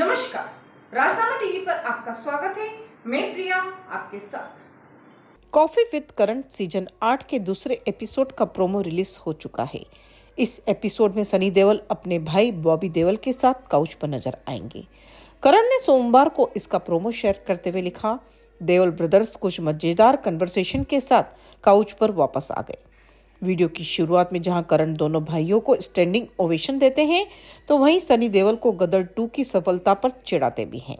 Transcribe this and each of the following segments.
नमस्कार राजनामा टीवी पर आपका स्वागत है मैं प्रिया आपके साथ कॉफी विद करंट सीजन आठ के दूसरे एपिसोड का प्रोमो रिलीज हो चुका है इस एपिसोड में सनी देवल अपने भाई बॉबी देवल के साथ काउच पर नजर आएंगे करण ने सोमवार को इसका प्रोमो शेयर करते हुए लिखा देवल ब्रदर्स कुछ मजेदार कन्वर्सेशन के साथ काउच पर वापस आ गए वीडियो की शुरुआत में जहां करण दोनों भाइयों को स्टैंडिंग ओवेशन देते हैं तो वहीं सनी देवल को गदर टू की सफलता पर चिढ़ाते भी हैं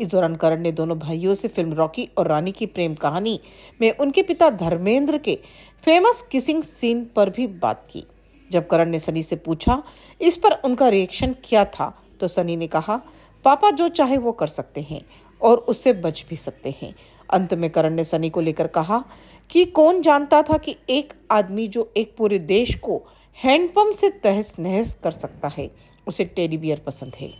इस दौरान करण ने दोनों भाइयों से फिल्म रॉकी और रानी की प्रेम कहानी में उनके पिता धर्मेंद्र के फेमस किसिंग सीन पर भी बात की जब करण ने सनी से पूछा इस पर उनका रिएक्शन क्या था तो सनी ने कहा पापा जो चाहे वो कर सकते हैं और उससे बच भी सकते हैं अंत में करण ने सनी को लेकर कहा कि कौन जानता था कि एक आदमी जो एक पूरे देश को हैंडपंप से तहस नहस कर सकता है उसे टेडी बियर पसंद है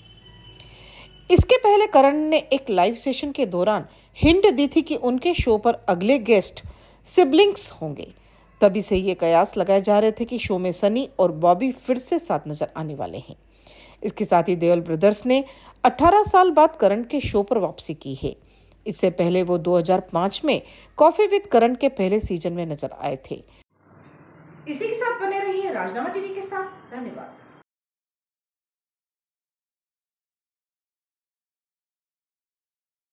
इसके पहले करण ने एक लाइव सेशन के दौरान हिंट दी थी कि उनके शो पर अगले गेस्ट सिबलिंग्स होंगे तभी से ये कयास लगाए जा रहे थे कि शो में सनी और बॉबी फिर से साथ नजर आने वाले हैं इसके साथ ही देवल ब्रदर्स ने 18 साल बाद करण के शो पर वापसी की है इससे पहले वो 2005 में कॉफी विद करण के पहले सीजन में नजर आए थे इसी के साथ बने रहिए राजनामा टीवी के साथ धन्यवाद